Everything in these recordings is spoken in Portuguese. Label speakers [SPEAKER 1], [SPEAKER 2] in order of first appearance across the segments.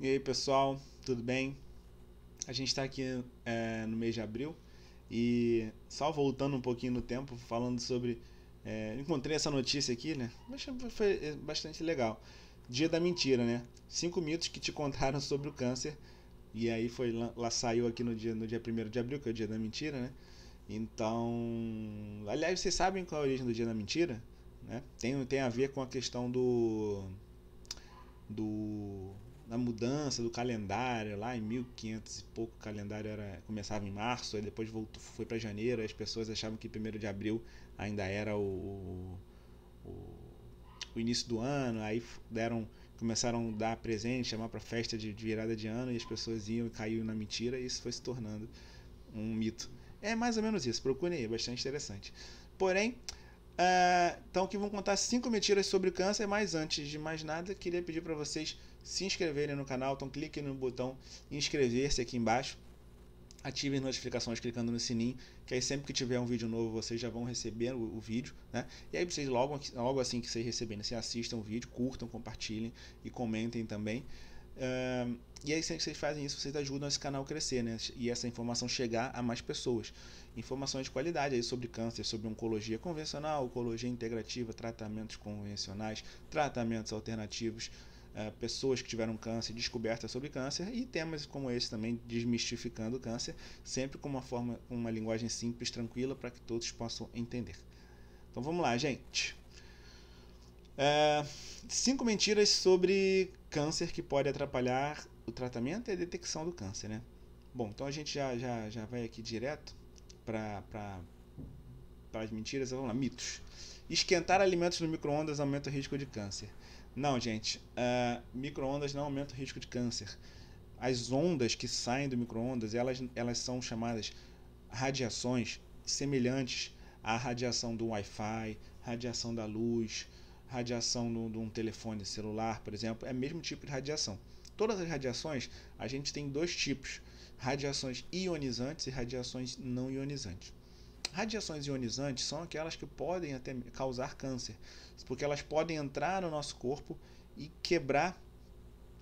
[SPEAKER 1] E aí pessoal, tudo bem? A gente está aqui é, no mês de abril e só voltando um pouquinho no tempo, falando sobre. É, encontrei essa notícia aqui, né? Mas foi é, bastante legal. Dia da mentira, né? Cinco mitos que te contaram sobre o câncer. E aí foi lá, saiu aqui no dia, no dia 1 de abril, que é o dia da mentira, né? Então. Aliás, vocês sabem qual é a origem do dia da mentira? Né? Tem, tem a ver com a questão do. do da mudança do calendário lá em 1500 e pouco o calendário era começava em março e depois voltou foi para janeiro as pessoas achavam que primeiro de abril ainda era o, o, o, início do ano aí deram começaram a dar presente chamar para festa de, de, virada de ano e as pessoas iam e caiu na mentira e isso foi se tornando um mito é mais ou menos isso procurem aí é bastante interessante porém é, então que vão contar cinco mentiras sobre o câncer, mas antes de mais nada, queria pedir para vocês se inscreverem no canal, então cliquem no botão inscrever-se aqui embaixo. Ativem as notificações clicando no sininho, que aí sempre que tiver um vídeo novo vocês já vão receber o, o vídeo, né? E aí vocês logo, logo assim que vocês receberem, vocês assim, assistam o vídeo, curtam, compartilhem e comentem também. Uh, e aí, sempre que vocês fazem isso, vocês ajudam esse canal a crescer, né? E essa informação chegar a mais pessoas. Informações de qualidade aí sobre câncer, sobre oncologia convencional, oncologia integrativa, tratamentos convencionais, tratamentos alternativos, uh, pessoas que tiveram câncer, descobertas sobre câncer e temas como esse também, desmistificando o câncer, sempre com uma forma, uma linguagem simples, tranquila, para que todos possam entender. Então vamos lá, gente. Eh, cinco mentiras sobre câncer que pode atrapalhar o tratamento e a detecção do câncer, né? Bom, então a gente já, já, já vai aqui direto para as mentiras, vamos lá, mitos. Esquentar alimentos no micro-ondas aumenta o risco de câncer. Não, gente, uh, micro-ondas não aumenta o risco de câncer. As ondas que saem do micro-ondas, elas, elas são chamadas radiações semelhantes à radiação do Wi-Fi, radiação da luz, radiação de um telefone celular, por exemplo, é o mesmo tipo de radiação. Todas as radiações, a gente tem dois tipos: radiações ionizantes e radiações não ionizantes. Radiações ionizantes são aquelas que podem até causar câncer, porque elas podem entrar no nosso corpo e quebrar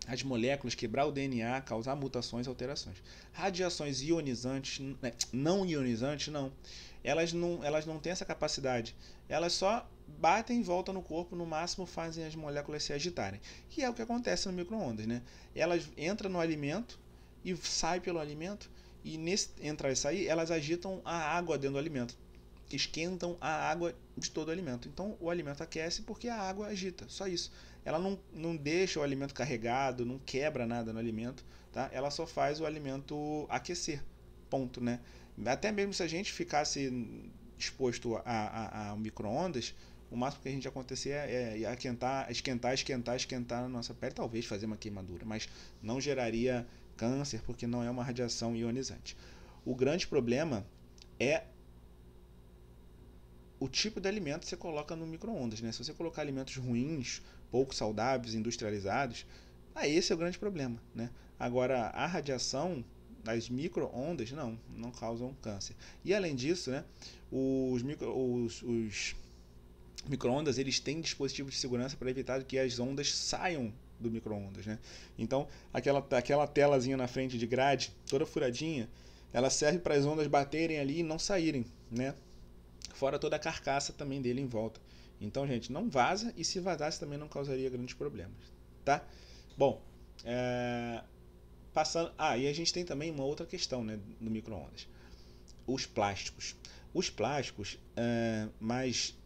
[SPEAKER 1] as moléculas, quebrar o DNA, causar mutações e alterações. Radiações ionizantes, né, não ionizantes, não. Elas não, elas não têm essa capacidade. Elas só batem e voltam no corpo, no máximo fazem as moléculas se agitarem. Que é o que acontece no micro-ondas, né? Elas entram no alimento e saem pelo alimento, e nesse entrar e sair, elas agitam a água dentro do alimento que esquentam a água de todo o alimento. Então o alimento aquece porque a água agita, só isso. Ela não, não deixa o alimento carregado, não quebra nada no alimento, tá? Ela só faz o alimento aquecer, ponto, né? Até mesmo se a gente ficasse exposto a, a, a micro-ondas, o máximo que a gente acontecer é, é, é aquentar, esquentar, esquentar, esquentar a nossa pele, talvez fazer uma queimadura, mas não geraria câncer porque não é uma radiação ionizante. O grande problema é o tipo de alimento que você coloca no micro-ondas. Né? Se você colocar alimentos ruins, pouco saudáveis, industrializados, aí esse é o grande problema. Né? Agora, a radiação das micro-ondas não, não causam câncer. E além disso, né, os, micro, os, micro-ondas eles têm dispositivos de segurança para evitar que as ondas saiam do micro-ondas. Né? Então, aquela, aquela telazinha na frente de grade, toda furadinha, ela serve para as ondas baterem ali e não saírem, né? fora toda a carcaça também dele em volta. Então, gente, não vaza e se vazasse também não causaria grandes problemas, tá? Bom, é... passando. Ah, e a gente tem também uma outra questão, né, no microondas. Os plásticos. Os plásticos é... mais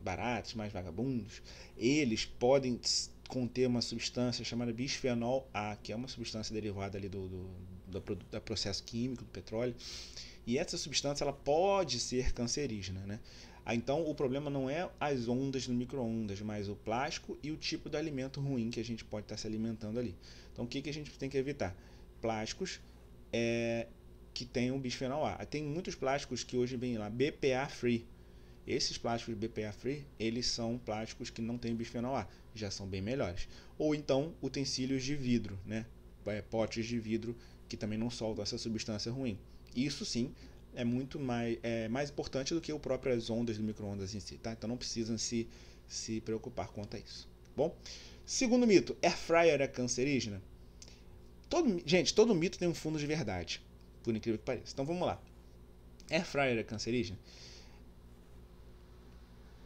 [SPEAKER 1] baratos, mais vagabundos, eles podem conter uma substância chamada bisfenol A, que é uma substância derivada ali do, do, do, do processo químico do petróleo e essa substância ela pode ser cancerígena, né? Ah, então o problema não é as ondas no micro-ondas, mas o plástico e o tipo de alimento ruim que a gente pode estar se alimentando ali. Então o que, que a gente tem que evitar? Plásticos é, que tenham bisfenol A. Ah, tem muitos plásticos que hoje vêm lá BPA free. Esses plásticos BPA free, eles são plásticos que não têm bisfenol A, já são bem melhores. Ou então utensílios de vidro, né? É, potes de vidro que também não soltam essa substância ruim. Isso sim é muito mais, é, mais importante do que o próprias ondas do microondas em si, tá? Então não precisam se, se preocupar quanto a isso. Tá bom, segundo mito, air fryer é cancerígena? Todo, gente, todo mito tem um fundo de verdade, por incrível que pareça. Então vamos lá. Air fryer é cancerígena?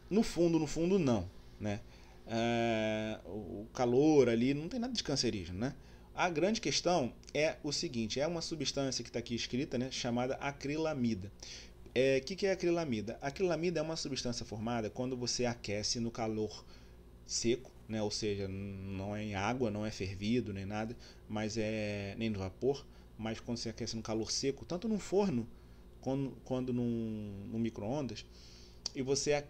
[SPEAKER 1] No fundo, no fundo, não, né? Uh, o calor ali não tem nada de cancerígeno, né? A grande questão é o seguinte: é uma substância que está aqui escrita, né, chamada acrilamida. O é, que, que é acrilamida? Acrilamida é uma substância formada quando você aquece no calor seco, né, ou seja, não é em água, não é fervido nem nada, mas é nem no vapor, mas quando você aquece no calor seco, tanto num forno quando, quando num, micro-ondas, e você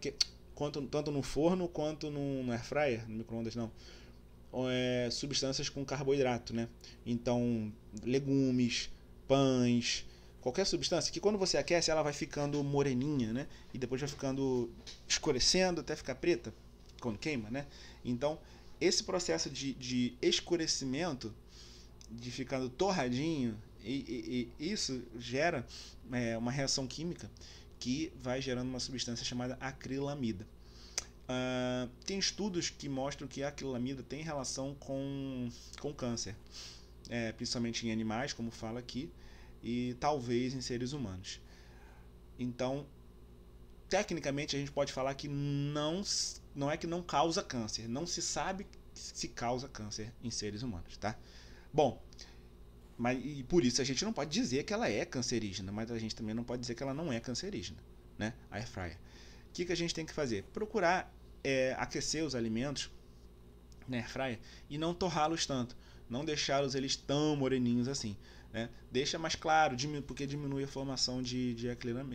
[SPEAKER 1] quanto, tanto no forno quanto no, no air fryer, no micro-ondas não é, substâncias com carboidrato, né? Então, legumes, pães, qualquer substância que quando você aquece ela vai ficando moreninha, né? E depois vai ficando escurecendo até ficar preta quando queima, né? Então, esse processo de, de escurecimento, de ficando torradinho, e, e, e isso gera é, uma reação química que vai gerando uma substância chamada acrilamida. Uh, tem estudos que mostram que a quilamida tem relação com, com câncer, é, principalmente em animais, como fala aqui, e talvez em seres humanos. Então, tecnicamente, a gente pode falar que não, não é que não causa câncer, não se sabe se causa câncer em seres humanos, tá? Bom, mas, e por isso a gente não pode dizer que ela é cancerígena, mas a gente também não pode dizer que ela não é cancerígena, né? A Air fryer que, que a gente tem que fazer? Procurar é, aquecer os alimentos na airfryer e não torrá-los tanto, não deixá-los eles tão moreninhos assim. Né? Deixa mais claro, porque diminui a formação de, de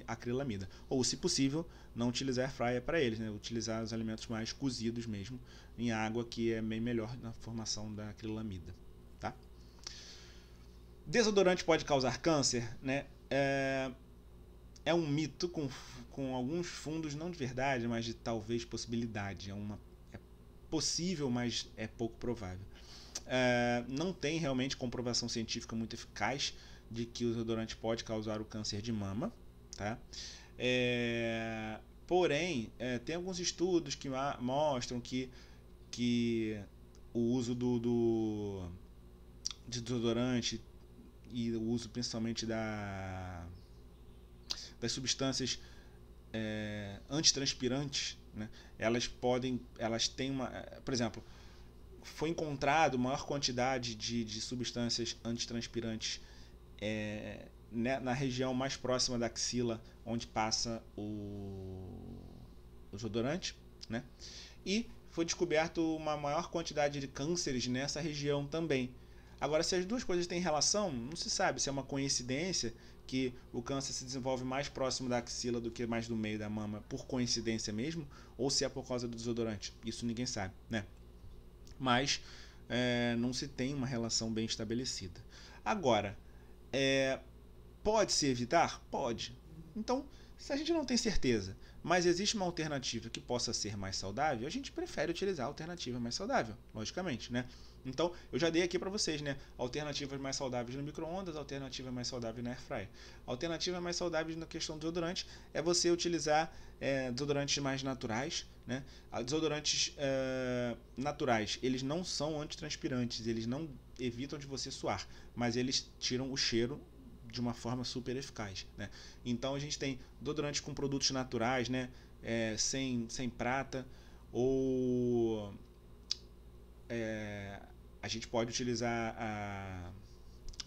[SPEAKER 1] acrilamida. Ou, se possível, não utilizar airfryer para eles, né? utilizar os alimentos mais cozidos mesmo em água, que é bem melhor na formação da acrilamida. Tá? Desodorante pode causar câncer, né? É é um mito com, com alguns fundos, não de verdade, mas de talvez possibilidade. É, uma, é possível, mas é pouco provável. Eh, não tem realmente comprovação científica muito eficaz de que o desodorante pode causar o câncer de mama. Tá? É, porém, eh, tem alguns estudos que mostram que, que o uso do, do de desodorante e o uso principalmente da das substâncias é, antitranspirantes, né? elas podem, elas têm uma, é, por exemplo, foi encontrado maior quantidade de, de substâncias antitranspirantes é, né, na região mais próxima da axila, onde passa o, o desodorante, né? E foi descoberto uma maior quantidade de cânceres nessa região também. Agora, se as duas coisas têm relação, não se sabe se é uma coincidência que o câncer se desenvolve mais próximo da axila do que mais do meio da mama, por coincidência mesmo, ou se é por causa do desodorante. Isso ninguém sabe, né? Mas é, não se tem uma relação bem estabelecida. Agora, é, pode se evitar? Pode. Então, se a gente não tem certeza, mas existe uma alternativa que possa ser mais saudável, a gente prefere utilizar a alternativa mais saudável, logicamente, né? Então, eu já dei aqui para vocês, né? Alternativas mais saudáveis no micro-ondas, alternativa mais saudável na fryer. Alternativa mais saudável na questão do desodorante é você utilizar é, desodorantes mais naturais, né? Ah, desodorantes é, naturais, eles não são antitranspirantes, eles não evitam de você suar, mas eles tiram o cheiro de uma forma super eficaz. Né? Então a gente tem deodorantes com produtos naturais, né? É, sem, sem prata, ou é, a gente pode utilizar a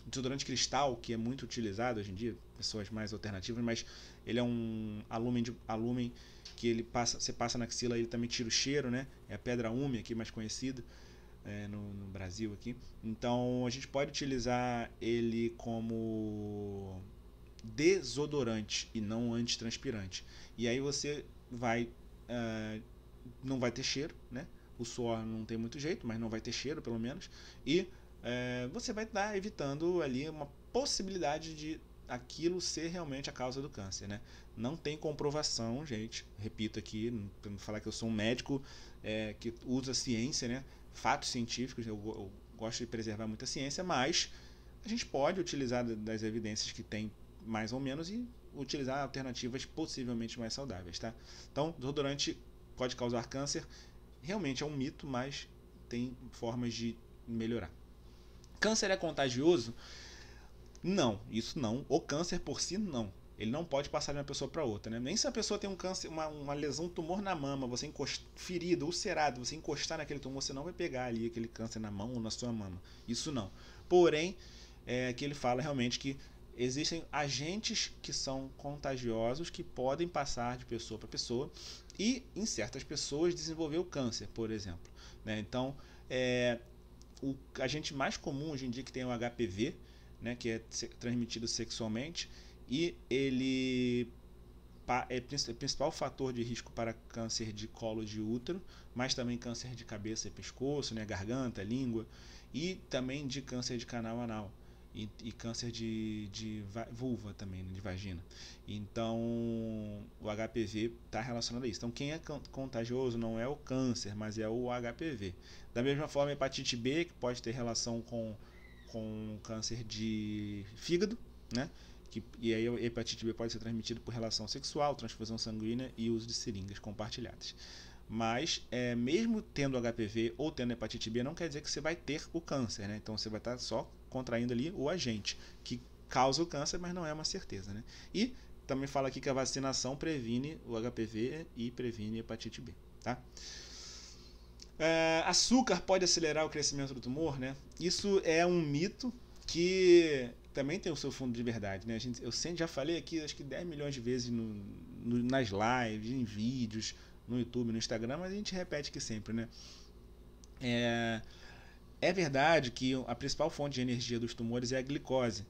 [SPEAKER 1] desodorante cristal, que é muito utilizado hoje em dia, pessoas mais alternativas, mas ele é um alumínio de, que ele passa, você passa na axila, ele também tira o cheiro, né? É a pedra úmea aqui mais conhecida é, no, no, Brasil aqui. Então a gente pode utilizar ele como desodorante e não antitranspirante. E aí você vai. É, não vai ter cheiro, né? O suor não tem muito jeito, mas não vai ter cheiro pelo menos. E é, você vai estar evitando ali uma possibilidade de aquilo ser realmente a causa do câncer, né? Não tem comprovação, gente. Repito aqui, para não falar que eu sou um médico é, que usa ciência, né? fatos científicos, eu, eu gosto de preservar muita ciência, mas a gente pode utilizar das evidências que tem mais ou menos e utilizar alternativas possivelmente mais saudáveis, tá? Então, desodorante pode causar câncer, realmente é um mito, mas tem formas de melhorar. Câncer é contagioso? Não, isso não. O câncer por si não. Ele não pode passar de uma pessoa para outra, né? Nem se a pessoa tem um câncer, uma, uma lesão, um tumor na mama, você encost... ferido, ulcerado, você encostar naquele tumor, você não vai pegar ali aquele câncer na mão ou na sua mama. Isso não. Porém, é que ele fala realmente que existem agentes que são contagiosos que podem passar de pessoa para pessoa e em certas pessoas desenvolver o câncer, por exemplo. Né? Então, é, o agente mais comum hoje em dia que tem o HPV, né, que é transmitido sexualmente, e ele é, é principal fator de risco para câncer de colo de útero, mas também câncer de cabeça e pescoço, né, garganta, língua, e também de câncer de canal anal e, e câncer de, de vulva também, né, de vagina. Então, o HPV está relacionado a isso. Então, quem é contagioso não é o câncer, mas é o HPV. Da mesma forma, hepatite B, que pode ter relação com, com câncer de fígado, né? que, e aí a hepatite B pode ser transmitida por relação sexual, transfusão sanguínea e uso de seringas compartilhadas. Mas, é, mesmo tendo HPV ou tendo hepatite B, não quer dizer que você vai ter o câncer, né? Então, você vai estar só contraindo ali o agente, que causa o câncer, mas não é uma certeza, né? E também fala aqui que a vacinação previne o HPV e previne hepatite B, tá? É, açúcar pode acelerar o crescimento do tumor, né? Isso é um mito que também tem o seu fundo de verdade, né? A gente, eu sempre já falei aqui, acho que 10 milhões de vezes no, no, nas lives, em vídeos, no YouTube, no Instagram, mas a gente repete aqui sempre, né? É, é verdade que a principal fonte de energia dos tumores é a glicose,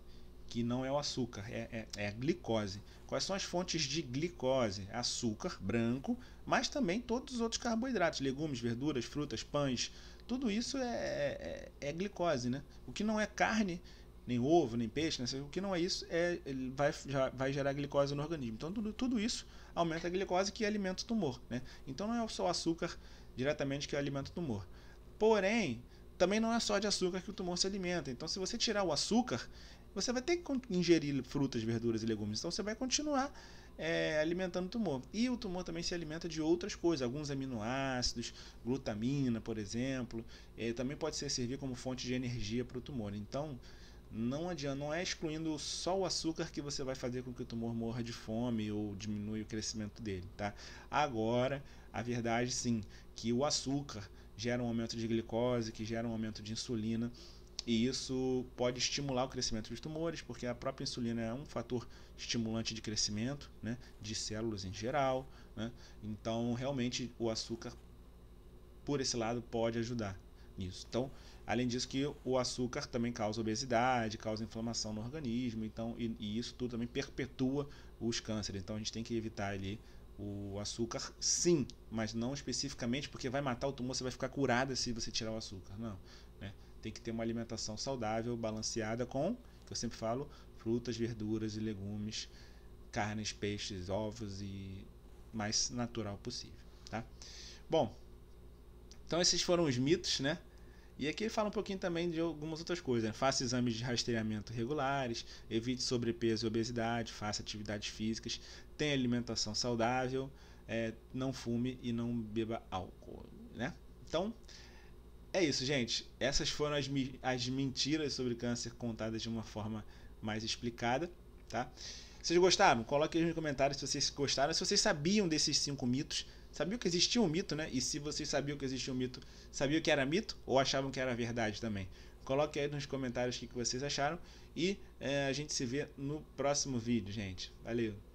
[SPEAKER 1] que não é o açúcar, é, é, é a glicose. Quais são as fontes de glicose? Açúcar branco, mas também todos os outros carboidratos, legumes, verduras, frutas, pães, tudo isso é, é, é glicose, né? O que não é carne nem ovo, nem peixe, né? o que não é isso, é, vai, já, vai gerar glicose no organismo. Então, tudo, tudo isso aumenta a glicose que alimenta o tumor. Né? Então, não é só o açúcar diretamente que alimenta o tumor. Porém, também não é só de açúcar que o tumor se alimenta. Então, se você tirar o açúcar, você vai ter que ingerir frutas, verduras e legumes. Então, você vai continuar é, alimentando o tumor. E o tumor também se alimenta de outras coisas, alguns aminoácidos, glutamina, por exemplo. É, também pode ser, servir como fonte de energia para o tumor. Então, não adianta, não é excluindo só o açúcar que você vai fazer com que o tumor morra de fome ou diminui o crescimento dele, tá? Agora, a verdade sim, que o açúcar gera um aumento de glicose, que gera um aumento de insulina, e isso pode estimular o crescimento dos tumores, porque a própria insulina é um fator estimulante de crescimento, né, de células em geral, né? Então, realmente o açúcar por esse lado pode ajudar nisso. Então, Além disso que o açúcar também causa obesidade, causa inflamação no organismo, então e, e isso tudo também perpetua os cânceres. Então a gente tem que evitar ali o açúcar, sim, mas não especificamente porque vai matar o tumor, você vai ficar curada se você tirar o açúcar. Não, né? Tem que ter uma alimentação saudável, balanceada com, que eu sempre falo, frutas, verduras e legumes, carnes, peixes, ovos e mais natural possível, tá? Bom, então esses foram os mitos, né? E aqui ele fala um pouquinho também de algumas outras coisas. Né? Faça exames de rastreamento regulares, evite sobrepeso e obesidade, faça atividades físicas, tenha alimentação saudável, é, não fume e não beba álcool. Né? Então, é isso, gente. Essas foram as, as mentiras sobre câncer contadas de uma forma mais explicada. Tá? Vocês gostaram? Coloque aí nos comentários se vocês gostaram, se vocês sabiam desses cinco mitos sabiam que existia um mito, né? E se vocês sabiam que existia um mito, sabiam que era mito ou achavam que era verdade também? Coloque aí nos comentários o que vocês acharam e é, a gente se vê no próximo vídeo, gente. Valeu!